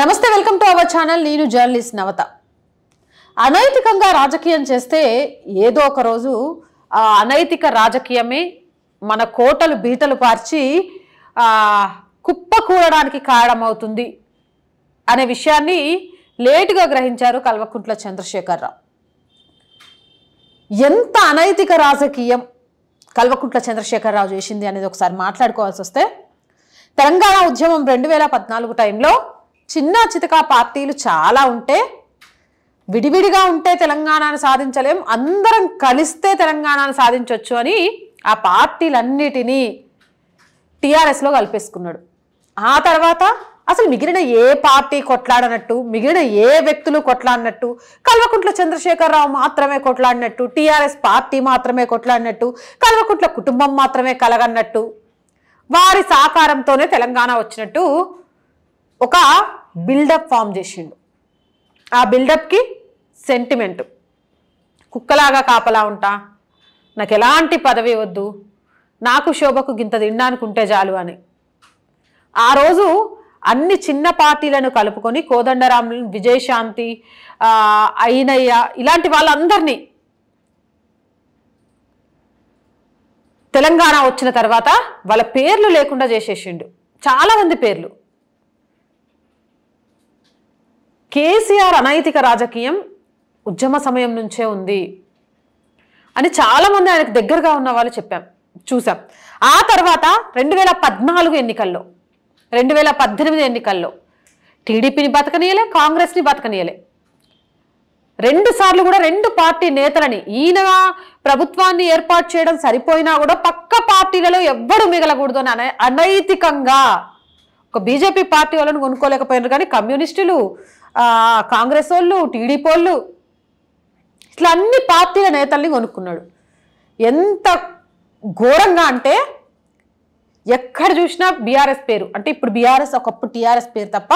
నమస్తే welcome to our channel నేను journalist Navata అనైతికంగా రాజకీయం చేస్తే ఏదో ఒక రోజు ఆ అనైతిక రాజకీయమే మన కోటలు బీటలు పార్చి కుప్ప కూడడానికి కారణమవుతుంది అనే విషయాన్ని లేటుగా గ్రహించారు కల్వకుంట్ల చంద్రశేఖరరావు ఎంత అనైతిక రాజకీయం కల్వకుంట్ల చంద్రశేఖరరావు చేసింది అనేది ఒకసారి మాట్లాడుకోవాల్సి వస్తే తెలంగాణ ఉద్యమం రెండు వేల పద్నాలుగు టైంలో చిన్న చితకా పార్టీలు చాలా ఉంటే విడివిడిగా ఉంటే తెలంగాణను సాధించలేం అందరం కలిస్తే తెలంగాణను సాధించవచ్చు అని ఆ పార్టీలన్నిటినీ టీఆర్ఎస్లో కలిపేసుకున్నాడు ఆ తర్వాత అసలు మిగిలిన ఏ పార్టీ కొట్లాడనట్టు మిగిలిన ఏ వ్యక్తులు కొట్లాడినట్టు కల్వకుంట్ల చంద్రశేఖరరావు మాత్రమే కొట్లాడినట్టు టీఆర్ఎస్ పార్టీ మాత్రమే కొట్లాడినట్టు కల్వకుంట్ల కుటుంబం మాత్రమే కలగన్నట్టు వారి సాకారంతోనే తెలంగాణ వచ్చినట్టు ఒక బిల్డప్ ఫామ్ చేసిండు ఆ బిల్డప్కి సెంటిమెంట్ కుక్కలాగా కాపలా ఉంటా నాకు ఎలాంటి పదవి వద్దు నాకు శోభకు గింత తినడానికి ఉంటే చాలు అని ఆ రోజు అన్ని చిన్న పార్టీలను కలుపుకొని కోదండరాములు విజయశాంతి అయినయ్య ఇలాంటి వాళ్ళందరినీ తెలంగాణ వచ్చిన తర్వాత వాళ్ళ పేర్లు లేకుండా చేసేసిండు చాలామంది పేర్లు కేసీఆర్ అనైతిక రాజకీయం ఉద్యమ సమయం నుంచే ఉంది అని చాలామంది ఆయనకు దగ్గరగా ఉన్న వాళ్ళు చెప్పాం చూసాం ఆ తర్వాత రెండు వేల పద్నాలుగు ఎన్నికల్లో రెండు వేల పద్దెనిమిది ఎన్నికల్లో టీడీపీని బతకనీయలే కాంగ్రెస్ని బతకనీయలే రెండు సార్లు కూడా రెండు పార్టీ నేతలని ఈయన ప్రభుత్వాన్ని ఏర్పాటు చేయడం సరిపోయినా కూడా పక్క పార్టీలలో ఎవ్వరు మిగలకూడదు అని అనైతికంగా ఒక బీజేపీ పార్టీ వాళ్ళని కొనుక్కోలేకపోయినారు కానీ కమ్యూనిస్టులు కాంగ్రెస్ వాళ్ళు టీడీపీ వాళ్ళు ఇట్లా అన్ని పార్టీల నేతల్ని కొనుక్కున్నాడు ఎంత ఘోరంగా అంటే ఎక్కడ చూసినా బీఆర్ఎస్ పేరు అంటే ఇప్పుడు బీఆర్ఎస్ ఒకప్పుడు టీఆర్ఎస్ పేరు తప్ప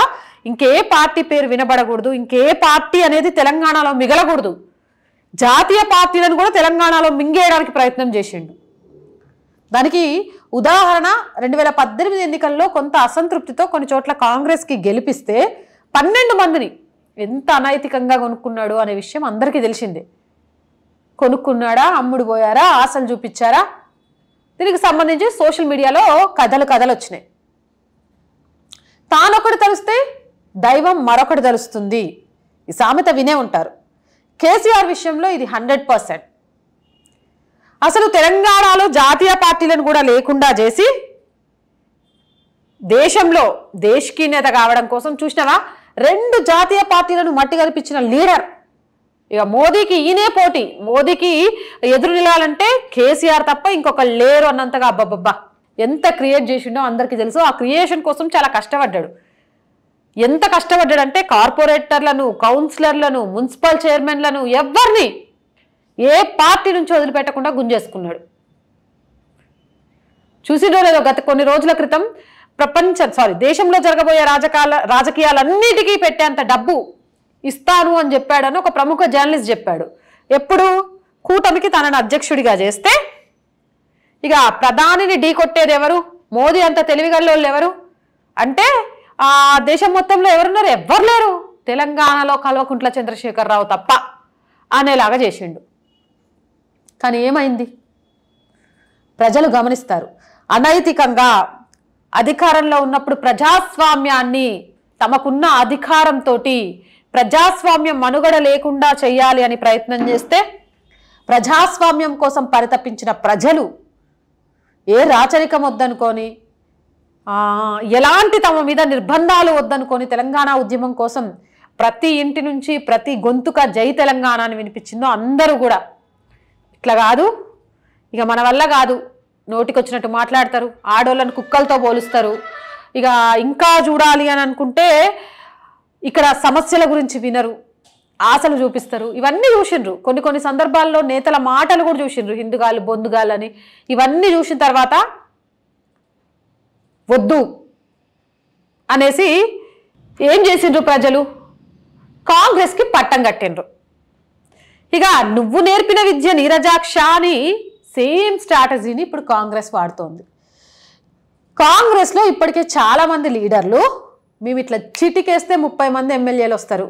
ఇంకే పార్టీ పేరు వినబడకూడదు ఇంకే పార్టీ అనేది తెలంగాణలో మిగలకూడదు జాతీయ పార్టీలను కూడా తెలంగాణలో మింగేయడానికి ప్రయత్నం చేసిండు దానికి ఉదాహరణ రెండు వేల పద్దెనిమిది ఎన్నికల్లో కొంత అసంతృప్తితో కొన్ని చోట్ల కాంగ్రెస్కి గెలిపిస్తే పన్నెండు మందిని ఎంత అనైతికంగా కొనుక్కున్నాడు అనే విషయం అందరికీ తెలిసిందే కొనుక్కున్నాడా అమ్ముడు పోయారా ఆశలు చూపించారా దీనికి సంబంధించి సోషల్ మీడియాలో కథలు కథలు వచ్చినాయి తానొకటి తలుస్తే దైవం మరొకటి తలుస్తుంది ఈ సామెత వినే ఉంటారు కేసీఆర్ విషయంలో ఇది హండ్రెడ్ పర్సెంట్ అసలు తెలంగాణలో జాతీయ పార్టీలను కూడా లేకుండా చేసి దేశంలో దేశకీనేత కావడం కోసం చూసినావా రెండు జాతీయ పార్టీలను మట్టి కల్పించిన లీడర్ ఇక మోదీకి ఈయనే పోటీ మోదీకి ఎదురు నిలాలంటే కేసీఆర్ తప్ప ఇంకొక లేరు అన్నంతగా అబ్బబ్బబ్బా ఎంత క్రియేట్ చేసిండో అందరికీ తెలుసు ఆ క్రియేషన్ కోసం చాలా కష్టపడ్డాడు ఎంత కష్టపడ్డాడంటే కార్పొరేటర్లను కౌన్సిలర్లను మున్సిపల్ చైర్మన్లను ఎవరిని ఏ పార్టీ నుంచి వదిలిపెట్టకుండా గుంజేసుకున్నాడు చూసిండో లేదో గత కొన్ని రోజుల క్రితం ప్రపంచం సారీ దేశంలో జరగబోయే రాజకాల రాజకీయాలన్నిటికీ పెట్టేంత డబ్బు ఇస్తాను అని చెప్పాడని ఒక ప్రముఖ జర్నలిస్ట్ చెప్పాడు ఎప్పుడు కూటమికి తనను అధ్యక్షుడిగా చేస్తే ఇక ప్రధానిని ఢీ కొట్టేది ఎవరు మోదీ అంత తెలివిగల్లోళ్ళు ఎవరు అంటే ఆ దేశం మొత్తంలో ఎవరున్నారు ఎవ్వరు లేరు తెలంగాణలో కల్వకుంట్ల చంద్రశేఖరరావు తప్ప అనేలాగా చేసిండు కానీ ఏమైంది ప్రజలు గమనిస్తారు అనైతికంగా అధికారంలో ఉన్నప్పుడు ప్రజాస్వామ్యాన్ని తమకున్న అధికారంతో ప్రజాస్వామ్యం మనుగడ లేకుండా చేయాలి అని ప్రయత్నం చేస్తే ప్రజాస్వామ్యం కోసం పరితపించిన ప్రజలు ఏ రాచరికం వద్దనుకొని ఎలాంటి తమ మీద నిర్బంధాలు వద్దనుకొని తెలంగాణ ఉద్యమం కోసం ప్రతి ఇంటి నుంచి ప్రతి గొంతుక జై తెలంగాణ అని వినిపించిందో అందరూ కూడా ఇట్లా కాదు ఇక మన వల్ల కాదు నోటికొచ్చినట్టు మాట్లాడతారు ఆడోళ్ళని కుక్కలతో పోలుస్తారు ఇక ఇంకా చూడాలి అని అనుకుంటే ఇక్కడ సమస్యల గురించి వినరు ఆశలు చూపిస్తారు ఇవన్నీ చూసిండ్రు కొన్ని కొన్ని సందర్భాల్లో నేతల మాటలు కూడా చూసిండ్రు హిందుగాలు బొందుగాలు అని ఇవన్నీ చూసిన తర్వాత వద్దు అనేసి ఏం చేసిండ్రు ప్రజలు కాంగ్రెస్కి పట్టం కట్టిండ్రు ఇక నువ్వు నేర్పిన విద్య నీరజాక్ష అని సేమ్ స్ట్రాటజీని ఇప్పుడు కాంగ్రెస్ వాడుతోంది కాంగ్రెస్లో ఇప్పటికే చాలామంది లీడర్లు మేము ఇట్లా చిటికేస్తే ముప్పై మంది ఎమ్మెల్యేలు వస్తారు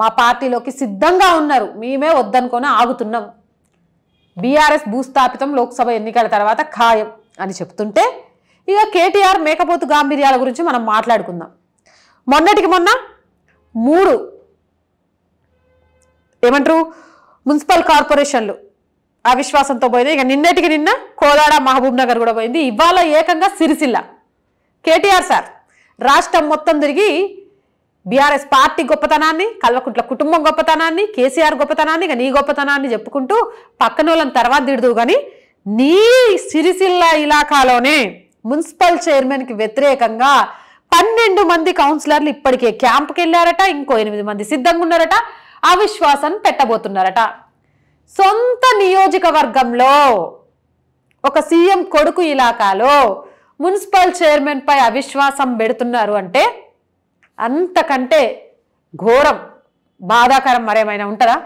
మా పార్టీలోకి సిద్ధంగా ఉన్నారు మేమే వద్దనుకొని ఆగుతున్నాం బీఆర్ఎస్ భూస్థాపితం లోక్సభ ఎన్నికల తర్వాత ఖాయం అని చెప్తుంటే ఇక కేటీఆర్ మేకపోతు గాంభీర్యాల గురించి మనం మాట్లాడుకుందాం మొన్నటికి మొన్న మూడు ఏమంటారు మున్సిపల్ కార్పొరేషన్లు అవిశ్వాసంతో పోయింది ఇక నిన్నటికి నిన్న కోదాడ మహబూబ్ నగర్ కూడా పోయింది ఇవాళ ఏకంగా సిరిసిల్ల కేటీఆర్ సార్ రాష్ట్రం మొత్తం తిరిగి బీఆర్ఎస్ పార్టీ గొప్పతనాన్ని కల్వకుంట్ల కుటుంబం గొప్పతనాన్ని కేసీఆర్ గొప్పతనాన్ని ఇక నీ గొప్పతనాన్ని చెప్పుకుంటూ పక్కనోళ్ళని తర్వాత దిడుదు కానీ నీ సిరిసిల్ల ఇలాకాలోనే మున్సిపల్ చైర్మన్కి వ్యతిరేకంగా పన్నెండు మంది కౌన్సిలర్లు ఇప్పటికే క్యాంప్కి వెళ్ళారట ఇంకో ఎనిమిది మంది సిద్ధంగా ఉన్నారట అవిశ్వాసం పెట్టబోతున్నారట సొంత నియోజకవర్గంలో ఒక సీఎం కొడుకు ఇలాకాలో మున్సిపల్ చైర్మన్పై అవిశ్వాసం పెడుతున్నారు అంటే అంతకంటే ఘోరం బాధాకరం మరేమైనా ఉంటుందా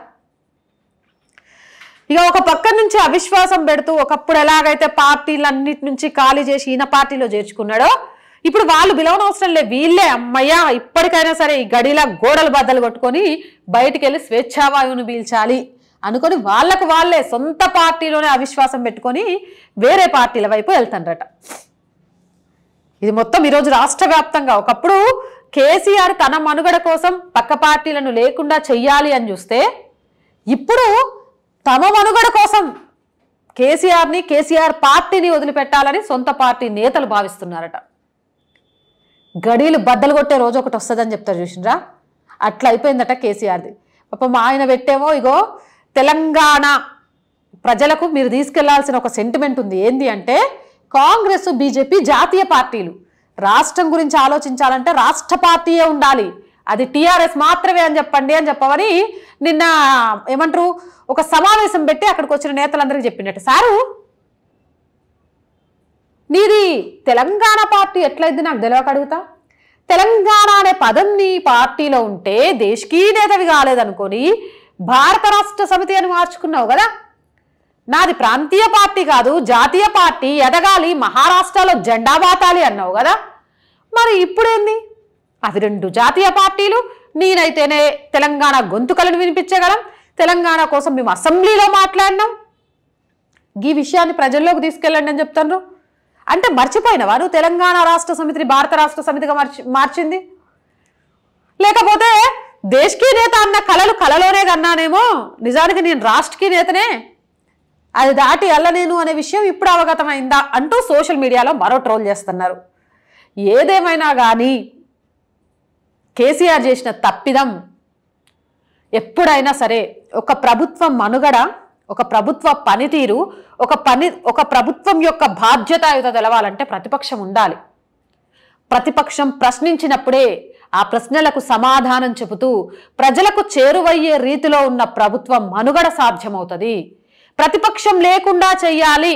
ఇక ఒక పక్క నుంచి అవిశ్వాసం పెడుతూ ఒకప్పుడు ఎలాగైతే పార్టీలన్నిటి నుంచి ఖాళీ చేసి ఈయన పార్టీలో చేర్చుకున్నాడో ఇప్పుడు వాళ్ళు పిలవనవసరం లే వీళ్ళే అమ్మయ్యా ఇప్పటికైనా సరే ఈ గడిలా గోడలు బద్దలు కొట్టుకొని బయటికి వెళ్ళి స్వేచ్ఛావాయువును పీల్చాలి అనుకొని వాళ్ళకు వాళ్ళే సొంత పార్టీలోనే అవిశ్వాసం పెట్టుకొని వేరే పార్టీల వైపు వెళ్తారట ఇది మొత్తం ఈరోజు రాష్ట్ర వ్యాప్తంగా ఒకప్పుడు కేసీఆర్ తన మనుగడ కోసం పక్క పార్టీలను లేకుండా చెయ్యాలి అని చూస్తే ఇప్పుడు తమ మనుగడ కోసం కేసీఆర్ని కేసీఆర్ పార్టీని వదిలిపెట్టాలని సొంత పార్టీ నేతలు భావిస్తున్నారట గడీలు బద్దలు కొట్టే రోజు ఒకటి వస్తుందని చెప్తారు చూసినరా అట్లా అయిపోయిందట కేసీఆర్ది పాపం ఆయన పెట్టేమో ఇగో తెలంగాణ ప్రజలకు మీరు తీసుకెళ్లాల్సిన ఒక సెంటిమెంట్ ఉంది ఏంది అంటే కాంగ్రెస్ బీజేపీ జాతీయ పార్టీలు రాష్ట్రం గురించి ఆలోచించాలంటే రాష్ట్ర పార్టీయే ఉండాలి అది టీఆర్ఎస్ మాత్రమే అని చెప్పండి అని చెప్పమని నిన్న ఏమంటారు ఒక సమావేశం పెట్టి అక్కడికి వచ్చిన నేతలందరికీ చెప్పినట్టు సారు నీది తెలంగాణ పార్టీ ఎట్లయిద్ది నాకు తెలియక అడుగుతా తెలంగాణ అనే పదం నీ పార్టీలో ఉంటే దేశకీ నేతవి కాలేదనుకొని భారత రాష్ట్ర సమితి అని మార్చుకున్నావు కదా నాది ప్రాంతీయ పార్టీ కాదు జాతీయ పార్టీ ఎదగాలి మహారాష్ట్రలో జెండా బాతాలి అన్నావు కదా మరి ఇప్పుడేంది అది రెండు జాతీయ పార్టీలు నేనైతేనే తెలంగాణ గొంతుకలను వినిపించగలం తెలంగాణ కోసం మేము అసెంబ్లీలో మాట్లాడినాం ఈ విషయాన్ని ప్రజల్లోకి తీసుకెళ్ళండి అని చెప్తాను అంటే మర్చిపోయిన వారు తెలంగాణ రాష్ట్ర సమితిని భారత రాష్ట్ర సమితిగా మార్చి మార్చింది లేకపోతే దేశ్కి నేత అన్న కళలు కళలోనే కన్నానేమో నిజానికి నేను రాష్ట్రకి నేతనే అది దాటి అల్ల నేను అనే విషయం ఇప్పుడు అవగతమైందా అంటూ సోషల్ మీడియాలో మరో ట్రోల్ చేస్తున్నారు ఏదేమైనా కానీ కేసీఆర్ చేసిన తప్పిదం ఎప్పుడైనా సరే ఒక ప్రభుత్వం మనుగడ ఒక ప్రభుత్వ పనితీరు ఒక పని ఒక ప్రభుత్వం యొక్క బాధ్యత ఏదో తెలవాలంటే ప్రతిపక్షం ఉండాలి ప్రతిపక్షం ప్రశ్నించినప్పుడే ఆ ప్రశ్నలకు సమాధానం చెబుతూ ప్రజలకు చేరువయ్యే రీతిలో ఉన్న ప్రభుత్వం మనుగడ సాధ్యమవుతుంది ప్రతిపక్షం లేకుండా చేయాలి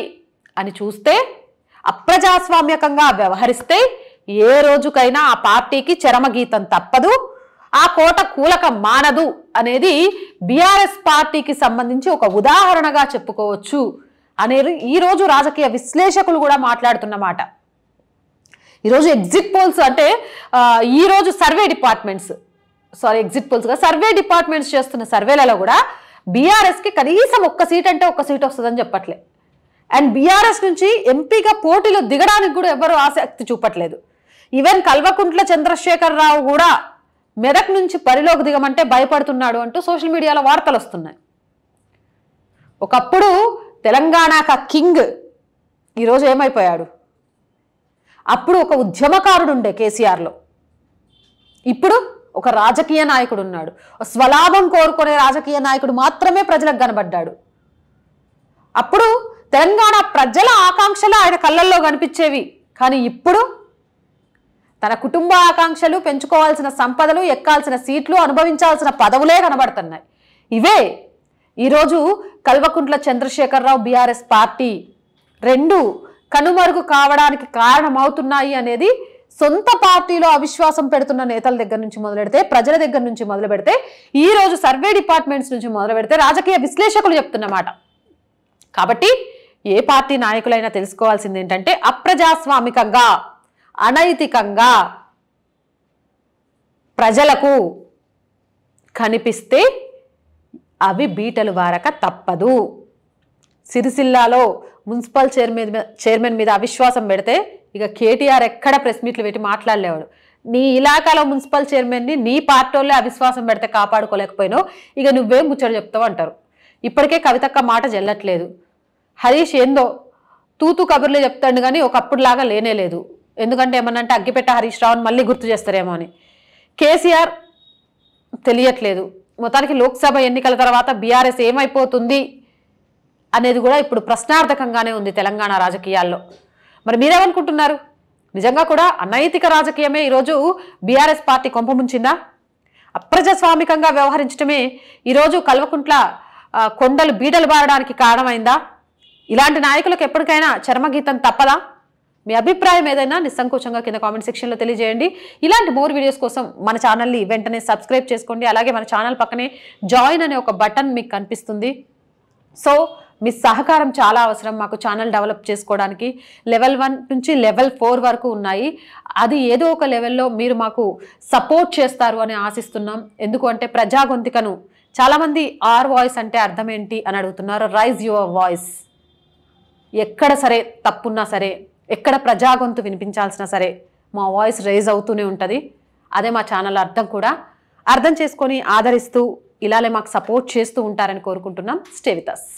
అని చూస్తే అప్రజాస్వామ్యకంగా వ్యవహరిస్తే ఏ రోజుకైనా ఆ పార్టీకి చరమగీతం తప్పదు ఆ కోట కూలక మానదు అనేది బీఆర్ఎస్ పార్టీకి సంబంధించి ఒక ఉదాహరణగా చెప్పుకోవచ్చు అనేది ఈరోజు రాజకీయ విశ్లేషకులు కూడా మాట్లాడుతున్నమాట ఈరోజు ఎగ్జిట్ పోల్స్ అంటే ఈరోజు సర్వే డిపార్ట్మెంట్స్ సారీ ఎగ్జిట్ పోల్స్గా సర్వే డిపార్ట్మెంట్స్ చేస్తున్న సర్వేలలో కూడా బీఆర్ఎస్కి కనీసం ఒక్క సీట్ అంటే ఒక్క సీట్ వస్తుందని చెప్పట్లే అండ్ బీఆర్ఎస్ నుంచి ఎంపీగా పోటీలో దిగడానికి కూడా ఎవరు ఆసక్తి చూపట్లేదు ఈవెన్ కల్వకుంట్ల చంద్రశేఖర్ రావు కూడా మెదక్ నుంచి పరిలోకి దిగమంటే భయపడుతున్నాడు అంటూ సోషల్ మీడియాలో వార్తలు వస్తున్నాయి ఒకప్పుడు తెలంగాణ కింగ్ ఈరోజు ఏమైపోయాడు అప్పుడు ఒక ఉద్యమకారుడు ఉండే కేసీఆర్లో ఇప్పుడు ఒక రాజకీయ నాయకుడు ఉన్నాడు స్వలాభం కోరుకునే రాజకీయ నాయకుడు మాత్రమే ప్రజలకు కనబడ్డాడు అప్పుడు తెలంగాణ ప్రజల ఆకాంక్షలు ఆయన కళ్ళల్లో కనిపించేవి కానీ ఇప్పుడు తన కుటుంబ ఆకాంక్షలు పెంచుకోవాల్సిన సంపదలు ఎక్కాల్సిన సీట్లు అనుభవించాల్సిన పదవులే కనబడుతున్నాయి ఇవే ఈరోజు కల్వకుంట్ల చంద్రశేఖరరావు బీఆర్ఎస్ పార్టీ రెండు కనుమరుగు కావడానికి కారణమవుతున్నాయి అనేది సొంత పార్టీలో అవిశ్వాసం పెడుతున్న నేతల దగ్గర నుంచి పెడితే ప్రజల దగ్గర నుంచి మొదలు పెడితే ఈ రోజు సర్వే డిపార్ట్మెంట్స్ నుంచి మొదలు పెడితే రాజకీయ విశ్లేషకులు చెప్తున్నమాట కాబట్టి ఏ పార్టీ నాయకులైనా తెలుసుకోవాల్సింది ఏంటంటే అప్రజాస్వామికంగా అనైతికంగా ప్రజలకు కనిపిస్తే అవి బీటలు వారక తప్పదు సిరిసిల్లాలో మున్సిపల్ చైర్మన్ చైర్మన్ మీద అవిశ్వాసం పెడితే ఇక కేటీఆర్ ఎక్కడ ప్రెస్ మీట్లు పెట్టి మాట్లాడలేవాడు నీ ఇలాకాలో మున్సిపల్ చైర్మన్ని నీ వాళ్ళే అవిశ్వాసం పెడితే కాపాడుకోలేకపోయినావు ఇక నువ్వేం ముచ్చట చెప్తావు అంటారు ఇప్పటికే కవితక్క మాట చెల్లట్లేదు హరీష్ ఏందో తూతు కబుర్లే చెప్తాడు కానీ ఒకప్పుడులాగా లేనే లేదు ఎందుకంటే ఏమన్నంటే అగ్గిపెట్ట హరీష్ రావుని మళ్ళీ గుర్తు చేస్తారేమో అని కేసీఆర్ తెలియట్లేదు మొత్తానికి లోక్సభ ఎన్నికల తర్వాత బీఆర్ఎస్ ఏమైపోతుంది అనేది కూడా ఇప్పుడు ప్రశ్నార్థకంగానే ఉంది తెలంగాణ రాజకీయాల్లో మరి మీరేమనుకుంటున్నారు నిజంగా కూడా అనైతిక రాజకీయమే ఈరోజు బీఆర్ఎస్ పార్టీ కొంపముంచిందా అప్రజాస్వామికంగా వ్యవహరించడమే ఈరోజు కల్వకుంట్ల కొండలు బీడలు బారడానికి కారణమైందా ఇలాంటి నాయకులకు ఎప్పటికైనా చర్మగీతం తప్పదా మీ అభిప్రాయం ఏదైనా నిస్సంకోచంగా కింద కామెంట్ సెక్షన్లో తెలియజేయండి ఇలాంటి మోర్ వీడియోస్ కోసం మన ఛానల్ని వెంటనే సబ్స్క్రైబ్ చేసుకోండి అలాగే మన ఛానల్ పక్కనే జాయిన్ అనే ఒక బటన్ మీకు కనిపిస్తుంది సో మీ సహకారం చాలా అవసరం మాకు ఛానల్ డెవలప్ చేసుకోవడానికి లెవెల్ వన్ నుంచి లెవెల్ ఫోర్ వరకు ఉన్నాయి అది ఏదో ఒక లెవెల్లో మీరు మాకు సపోర్ట్ చేస్తారు అని ఆశిస్తున్నాం ఎందుకు అంటే ప్రజా గొంతికను చాలామంది ఆర్ వాయిస్ అంటే అర్థం ఏంటి అని అడుగుతున్నారు రైజ్ యువర్ వాయిస్ ఎక్కడ సరే తప్పున్నా సరే ఎక్కడ ప్రజా గొంతు వినిపించాల్సినా సరే మా వాయిస్ రైజ్ అవుతూనే ఉంటుంది అదే మా ఛానల్ అర్థం కూడా అర్థం చేసుకొని ఆదరిస్తూ ఇలానే మాకు సపోర్ట్ చేస్తూ ఉంటారని కోరుకుంటున్నాం స్టే విత్ అస్